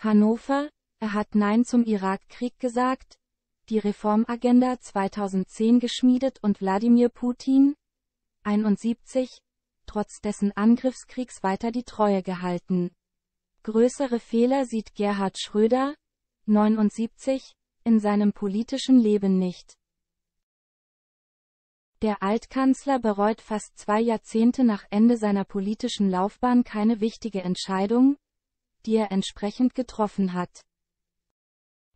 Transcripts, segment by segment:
Hannover, er hat Nein zum Irakkrieg gesagt, die Reformagenda 2010 geschmiedet und Wladimir Putin, 71, trotz dessen Angriffskriegs weiter die Treue gehalten. Größere Fehler sieht Gerhard Schröder, 79, in seinem politischen Leben nicht. Der Altkanzler bereut fast zwei Jahrzehnte nach Ende seiner politischen Laufbahn keine wichtige Entscheidung, die er entsprechend getroffen hat.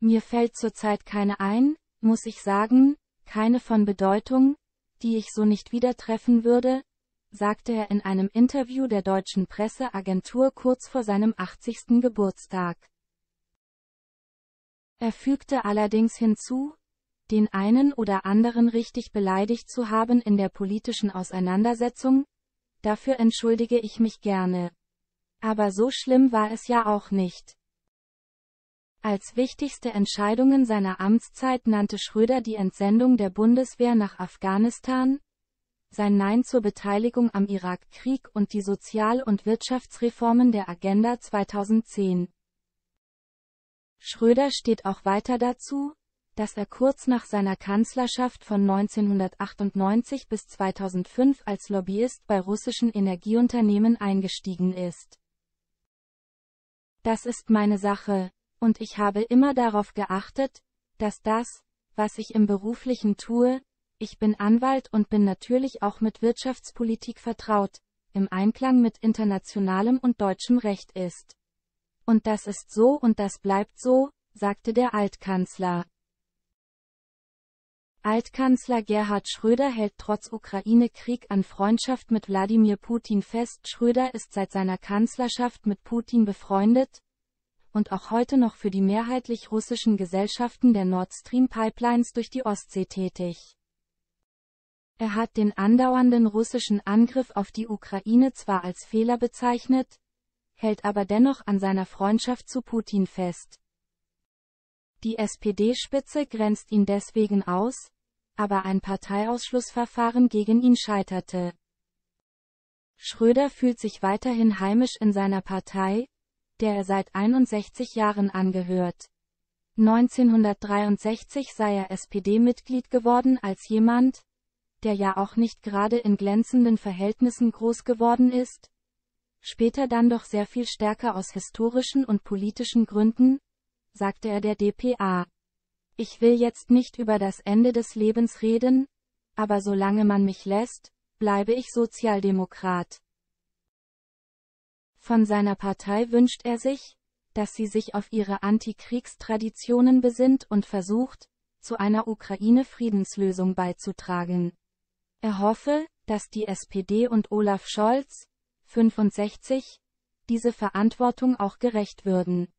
Mir fällt zurzeit keine ein, muss ich sagen, keine von Bedeutung, die ich so nicht wieder treffen würde, sagte er in einem Interview der deutschen Presseagentur kurz vor seinem 80. Geburtstag. Er fügte allerdings hinzu, den einen oder anderen richtig beleidigt zu haben in der politischen Auseinandersetzung, dafür entschuldige ich mich gerne. Aber so schlimm war es ja auch nicht. Als wichtigste Entscheidungen seiner Amtszeit nannte Schröder die Entsendung der Bundeswehr nach Afghanistan, sein Nein zur Beteiligung am Irakkrieg und die Sozial- und Wirtschaftsreformen der Agenda 2010. Schröder steht auch weiter dazu, dass er kurz nach seiner Kanzlerschaft von 1998 bis 2005 als Lobbyist bei russischen Energieunternehmen eingestiegen ist. Das ist meine Sache, und ich habe immer darauf geachtet, dass das, was ich im beruflichen tue, ich bin Anwalt und bin natürlich auch mit Wirtschaftspolitik vertraut, im Einklang mit internationalem und deutschem Recht ist. Und das ist so und das bleibt so, sagte der Altkanzler. Altkanzler Gerhard Schröder hält trotz Ukraine-Krieg an Freundschaft mit Wladimir Putin fest. Schröder ist seit seiner Kanzlerschaft mit Putin befreundet und auch heute noch für die mehrheitlich russischen Gesellschaften der Nord Stream Pipelines durch die Ostsee tätig. Er hat den andauernden russischen Angriff auf die Ukraine zwar als Fehler bezeichnet, hält aber dennoch an seiner Freundschaft zu Putin fest. Die SPD-Spitze grenzt ihn deswegen aus, aber ein Parteiausschlussverfahren gegen ihn scheiterte. Schröder fühlt sich weiterhin heimisch in seiner Partei, der er seit 61 Jahren angehört. 1963 sei er SPD-Mitglied geworden als jemand, der ja auch nicht gerade in glänzenden Verhältnissen groß geworden ist, später dann doch sehr viel stärker aus historischen und politischen Gründen, sagte er der DPA. Ich will jetzt nicht über das Ende des Lebens reden, aber solange man mich lässt, bleibe ich Sozialdemokrat. Von seiner Partei wünscht er sich, dass sie sich auf ihre Antikriegstraditionen besinnt und versucht, zu einer Ukraine-Friedenslösung beizutragen. Er hoffe, dass die SPD und Olaf Scholz, 65, diese Verantwortung auch gerecht würden.